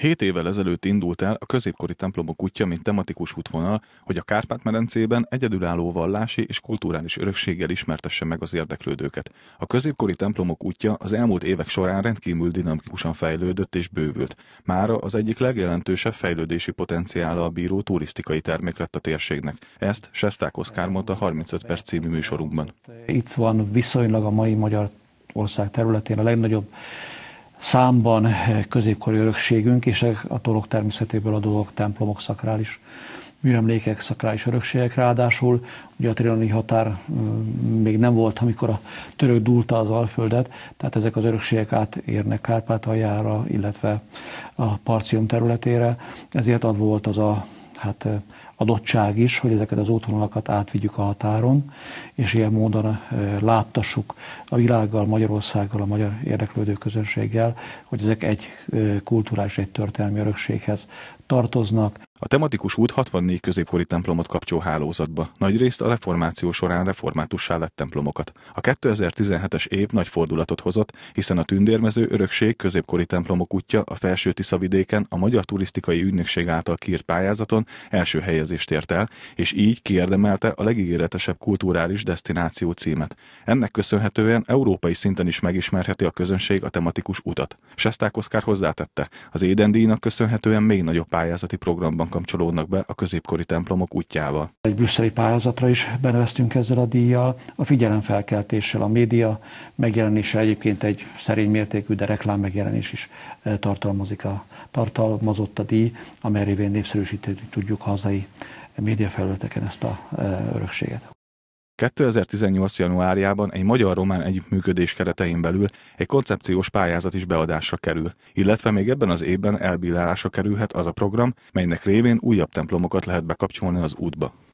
Hét évvel ezelőtt indult el a középkori templomok útja, mint tematikus útvonal, hogy a Kárpát-medencében egyedülálló vallási és kulturális örökséggel ismertesse meg az érdeklődőket. A középkori templomok útja az elmúlt évek során rendkívül dinamikusan fejlődött és bővült. Mára az egyik legjelentősebb fejlődési potenciála a bíró turisztikai termék lett a térségnek. Ezt Sesták Oszkár mondta 35 perc című műsorunkban. Itt van viszonylag a mai Magyarország területén a legnagyobb számban eh, középkori örökségünk, és a torok természetéből a dolgok templomok, szakrális műemlékek, szakrális örökségek, ráadásul ugye a trianoni határ mm, még nem volt, amikor a török dúlta az Alföldet, tehát ezek az örökségek átérnek kárpát Kárpátaljára, illetve a Parcium területére, ezért ad volt az a hát eh, adottság is, hogy ezeket az útvonalakat átvigyük a határon, és ilyen módon láttassuk a világgal, Magyarországgal, a magyar érdeklődő közönséggel, hogy ezek egy kulturális, egy történelmi örökséghez tartoznak. A tematikus út 64 középkori templomot kapcsol hálózatba, nagyrészt a reformáció során reformátussá lett templomokat. A 2017-es év nagy fordulatot hozott, hiszen a tündérmező örökség középkori templomok útja a felső vidéken a Magyar Turisztikai Ügynökség által kiírt pályázaton első helyezést ért el, és így kiérdemelte a legígéretesebb kulturális destináció címet. Ennek köszönhetően európai szinten is megismerheti a közönség a tematikus utat. Sesták Oszkár hozzátette, az Éden díjnak köszönhetően még nagyobb pályázati programban kapcsolódnak be a középkori templomok útjába. Egy brüsszeli pályázatra is beneveztünk ezzel a díjjal, a figyelemfelkeltéssel, a média megjelenése egyébként egy szerény mértékű, de reklám megjelenés is eh, tartalmazik a, tartalmazott a díj, amely révén népszerűsíteni tudjuk hazai médiafelületeken ezt a eh, örökséget. 2018. januárjában egy magyar-román együttműködés keretein belül egy koncepciós pályázat is beadásra kerül, illetve még ebben az évben elbírálásra kerülhet az a program, melynek révén újabb templomokat lehet bekapcsolni az útba.